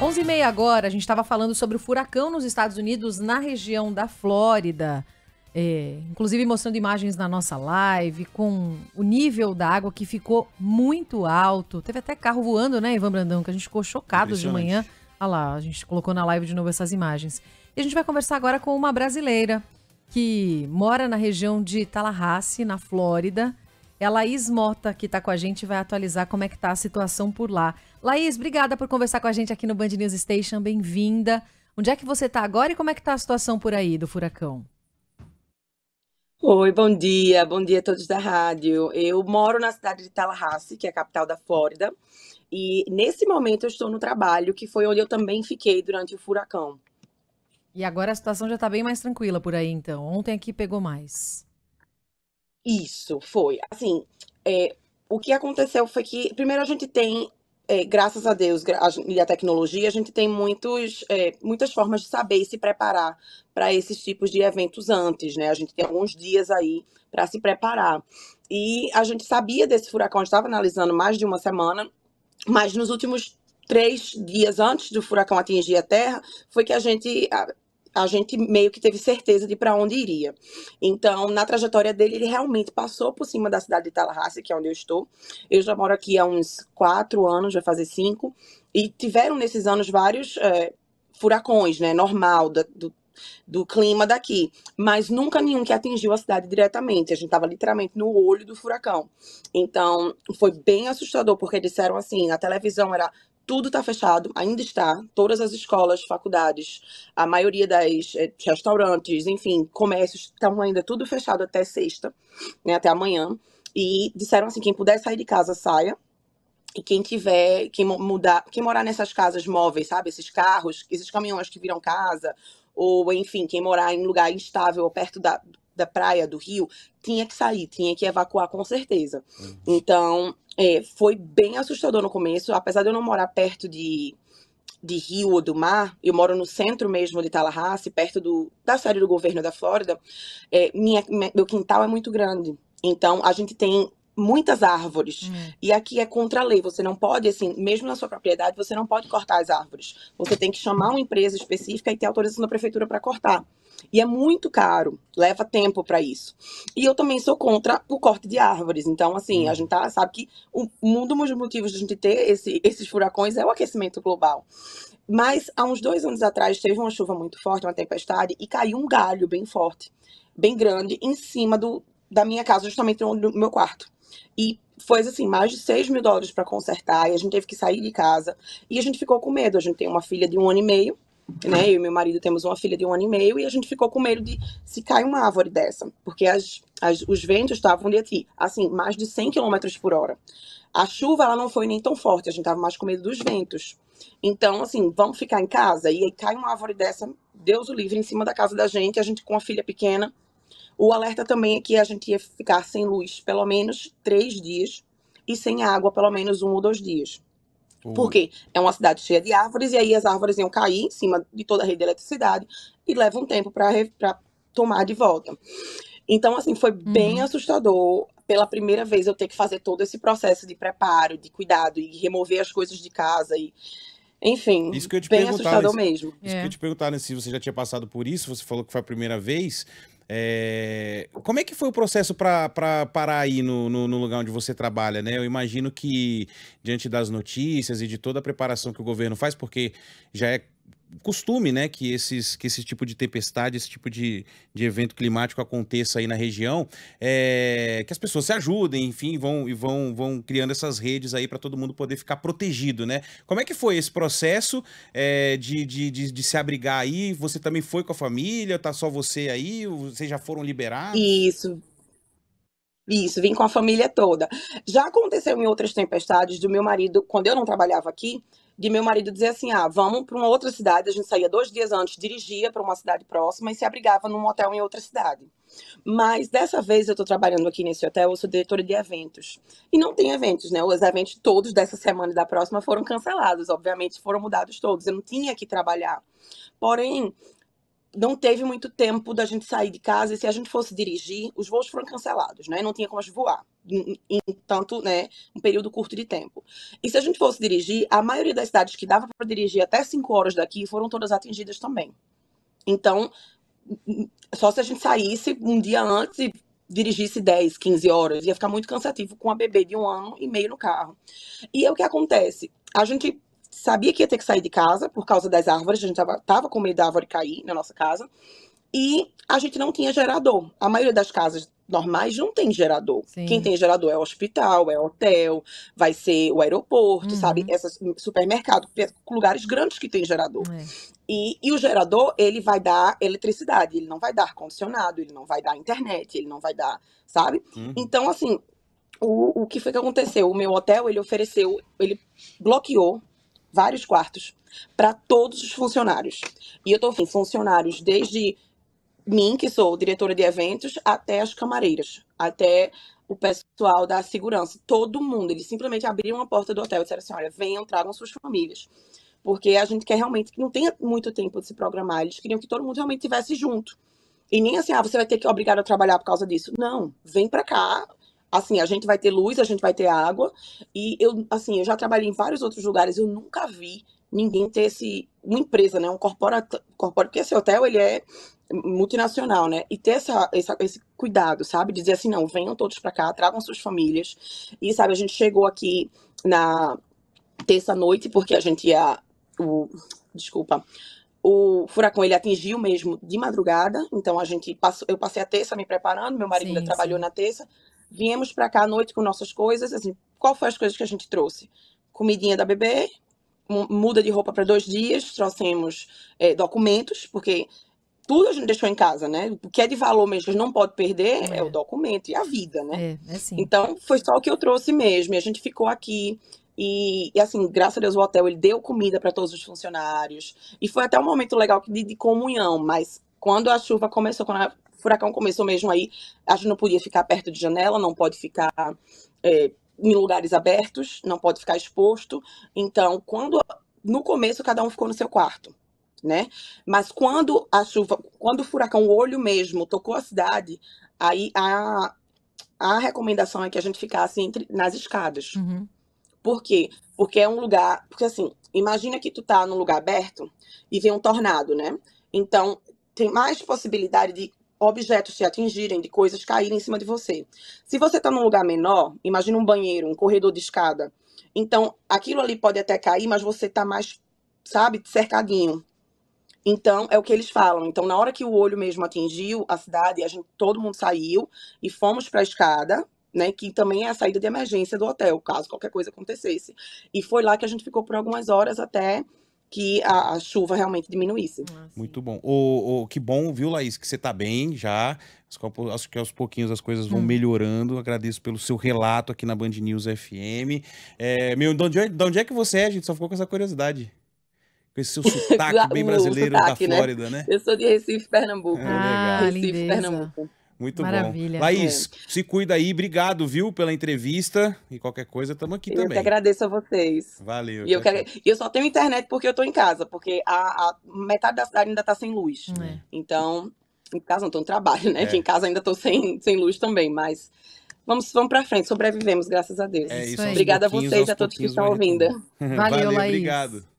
11h30 agora, a gente estava falando sobre o furacão nos Estados Unidos, na região da Flórida. É, inclusive mostrando imagens na nossa live com o nível da água que ficou muito alto. Teve até carro voando, né, Ivan Brandão? Que a gente ficou chocado de manhã. Olha lá, a gente colocou na live de novo essas imagens. E a gente vai conversar agora com uma brasileira que mora na região de Tallahassee, na Flórida. É a Laís Mota que está com a gente vai atualizar como é que está a situação por lá. Laís, obrigada por conversar com a gente aqui no Band News Station, bem-vinda. Onde é que você está agora e como é que está a situação por aí do furacão? Oi, bom dia, bom dia a todos da rádio. Eu moro na cidade de Tallahassee, que é a capital da Flórida, e nesse momento eu estou no trabalho, que foi onde eu também fiquei durante o furacão. E agora a situação já está bem mais tranquila por aí, então. Ontem aqui pegou mais. Isso, foi. Assim, é, o que aconteceu foi que, primeiro, a gente tem, é, graças a Deus gra e à tecnologia, a gente tem muitos, é, muitas formas de saber e se preparar para esses tipos de eventos antes, né? A gente tem alguns dias aí para se preparar. E a gente sabia desse furacão, estava analisando mais de uma semana, mas nos últimos três dias antes do furacão atingir a Terra, foi que a gente a gente meio que teve certeza de para onde iria. Então, na trajetória dele, ele realmente passou por cima da cidade de Tallahassee, que é onde eu estou. Eu já moro aqui há uns quatro anos, vai fazer cinco. E tiveram nesses anos vários é, furacões, né? Normal, do, do clima daqui, mas nunca nenhum que atingiu a cidade diretamente. A gente estava literalmente no olho do furacão. Então, foi bem assustador, porque disseram assim: na televisão era tudo está fechado, ainda está. Todas as escolas, faculdades, a maioria das é, restaurantes, enfim, comércios estão ainda tudo fechado até sexta, né, até amanhã. E disseram assim, quem puder sair de casa saia. E quem tiver, quem mudar, quem morar nessas casas móveis, sabe, esses carros, esses caminhões que viram casa, ou enfim, quem morar em lugar instável ou perto da, da praia, do rio, tinha que sair, tinha que evacuar com certeza. Uhum. Então, é, foi bem assustador no começo, apesar de eu não morar perto de, de rio ou do mar, eu moro no centro mesmo de Tallahassee, perto do, da série do governo da Flórida, é, minha, meu quintal é muito grande. Então, a gente tem muitas árvores. Hum. E aqui é contra a lei. Você não pode, assim, mesmo na sua propriedade, você não pode cortar as árvores. Você tem que chamar uma empresa específica e ter autorização da prefeitura para cortar. E é muito caro, leva tempo para isso. E eu também sou contra o corte de árvores. Então, assim, hum. a gente tá, sabe que o, um dos motivos de a gente ter esse, esses furacões é o aquecimento global. Mas há uns dois anos atrás teve uma chuva muito forte, uma tempestade, e caiu um galho bem forte, bem grande, em cima do, da minha casa, justamente no meu quarto. E foi assim, mais de 6 mil dólares para consertar, e a gente teve que sair de casa. E a gente ficou com medo. A gente tem uma filha de um ano e meio, né? Eu e meu marido temos uma filha de um ano e meio, e a gente ficou com medo de se cair uma árvore dessa, porque as, as, os ventos estavam de aqui, assim, mais de 100 km por hora. A chuva ela não foi nem tão forte, a gente tava mais com medo dos ventos. Então, assim, vamos ficar em casa? E aí cai uma árvore dessa, Deus o livre, em cima da casa da gente, a gente com a filha pequena. O alerta também é que a gente ia ficar sem luz pelo menos três dias e sem água pelo menos um ou dois dias. Uhum. Porque é uma cidade cheia de árvores e aí as árvores iam cair em cima de toda a rede de eletricidade e leva um tempo para tomar de volta. Então, assim, foi uhum. bem assustador. Pela primeira vez eu ter que fazer todo esse processo de preparo, de cuidado e remover as coisas de casa e enfim, isso que eu te bem né? assustador nesse, mesmo. Isso é. que eu é. te perguntaram né? se você já tinha passado por isso, você falou que foi a primeira vez. É... Como é que foi o processo para parar aí no, no, no, lugar onde você trabalha, né? Eu imagino que, diante das notícias e de toda a preparação que o governo faz, porque já é costume, né, que, esses, que esse tipo de tempestade, esse tipo de, de evento climático aconteça aí na região, é, que as pessoas se ajudem, enfim, vão e vão, vão criando essas redes aí para todo mundo poder ficar protegido, né? Como é que foi esse processo é, de, de, de, de, se abrigar aí? Você também foi com a família? Tá só você aí? Vocês já foram liberados? Isso. Isso, vim com a família toda. Já aconteceu em outras tempestades do meu marido, quando eu não trabalhava aqui, de meu marido dizer assim: ah, vamos para uma outra cidade. A gente saía dois dias antes, dirigia para uma cidade próxima e se abrigava num hotel em outra cidade. Mas dessa vez eu estou trabalhando aqui nesse hotel, eu sou diretora de eventos. E não tem eventos, né? Os eventos todos dessa semana e da próxima foram cancelados, obviamente, foram mudados todos. Eu não tinha que trabalhar. Porém, não teve muito tempo da gente sair de casa e se a gente fosse dirigir, os voos foram cancelados, né? Não tinha como voar, em tanto, né, um período curto de tempo. E se a gente fosse dirigir, a maioria das cidades que dava para dirigir até 5 horas daqui foram todas atingidas também. Então, só se a gente saísse um dia antes e dirigisse 10, 15 horas, ia ficar muito cansativo com a bebê de um ano e meio no carro. E é o que acontece. A gente sabia que ia ter que sair de casa por causa das árvores, a gente tava, tava com medo da árvore cair na nossa casa. E a gente não tinha gerador. A maioria das casas normais não tem gerador. Sim. Quem tem gerador é hospital, é hotel, vai ser o aeroporto, uhum. sabe? esses supermercado, é lugares grandes que tem gerador. É. E, e o gerador, ele vai dar eletricidade, ele não vai dar ar-condicionado, ele não vai dar internet, ele não vai dar, sabe? Uhum. Então, assim, o, o que foi que aconteceu? O meu hotel, ele ofereceu, ele bloqueou vários quartos para todos os funcionários. E eu estou falando funcionários desde mim, que sou diretora de eventos, até as camareiras, até o pessoal da segurança, todo mundo. Eles simplesmente abriram a porta do hotel e disseram assim: olha, venham, tragam suas famílias. Porque a gente quer realmente que não tenha muito tempo de se programar. Eles queriam que todo mundo realmente estivesse junto. E nem assim, ah, você vai ter que obrigado a trabalhar por causa disso. Não, vem para cá, Assim, a gente vai ter luz, a gente vai ter água. E eu, assim, eu já trabalhei em vários outros lugares, eu nunca vi ninguém ter esse uma empresa, né, um corporativo, corpora, porque esse hotel ele é multinacional, né? E ter essa, essa, esse cuidado, sabe? Dizer assim, não, venham todos para cá, tragam suas famílias. E sabe, a gente chegou aqui na terça noite porque a gente ia o desculpa, o furacão ele atingiu mesmo de madrugada, então a gente passou, eu passei a terça me preparando, meu marido sim, ainda sim. trabalhou na terça, Viemos para cá à noite com nossas coisas, assim, qual foi as coisas que a gente trouxe? Comidinha da bebê, muda de roupa para dois dias, trouxemos é, documentos, porque tudo a gente deixou em casa, né? O que é de valor mesmo, a gente não pode perder é, é o documento e a vida, né? É, é, assim. Então, foi só o que eu trouxe mesmo. E a gente ficou aqui. E, e assim, graças a Deus, o hotel ele deu comida para todos os funcionários. E foi até um momento legal de, de comunhão, mas quando a chuva começou, quando a furacão começou mesmo aí. A gente não podia ficar perto de janela, não pode ficar é, em lugares abertos, não pode ficar exposto. Então, quando no começo cada um ficou no seu quarto, né? Mas quando a chuva, quando o furacão olho mesmo tocou a cidade, aí a, a recomendação é que a gente ficasse entre, nas escadas. Uhum. Por quê? Porque é um lugar, porque assim, imagina que tu tá num lugar aberto e vem um tornado, né? Então, tem mais possibilidade de objetos se atingirem, de coisas caírem em cima de você. Se você está num lugar menor, imagina um banheiro, um corredor de escada. Então, aquilo ali pode até cair, mas você está mais, sabe, cercadinho. Então, é o que eles falam. Então, na hora que o olho mesmo atingiu a cidade, a gente, todo mundo saiu e fomos para a escada, né, que também é a saída de emergência do hotel, caso qualquer coisa acontecesse. E foi lá que a gente ficou por algumas horas até que a, a, chuva realmente diminuísse. Ah, Muito bom. O, o, que bom, viu, Laís, que você está bem já. Acho que aos pouquinhos as coisas vão hum. melhorando. Agradeço pelo seu relato aqui na Band News FM. É, meu, de onde, de onde é que você é, gente? Só ficou com essa curiosidade com esse seu sotaque bem brasileiro sotaque, da né? Flórida, né? né? Eu sou de Recife, Pernambuco. É, ah, Recife, lindeza. Pernambuco. Muito Maravilha. bom. Laís, é. se cuida aí. Obrigado, viu, pela entrevista. E qualquer coisa, estamos aqui eu também. Eu que agradeço a vocês. Valeu. E eu, quero... eu, só tenho internet porque eu estou em casa, porque a, a, metade da cidade ainda está sem luz. É. Então, em casa não estou no trabalho, né? É. em casa ainda estou sem, sem luz também, mas vamos, vamos para frente. Sobrevivemos, graças a Deus. É isso, Obrigada a vocês e a todos que estão ouvindo. Valeu, Valeu Laís. Obrigado.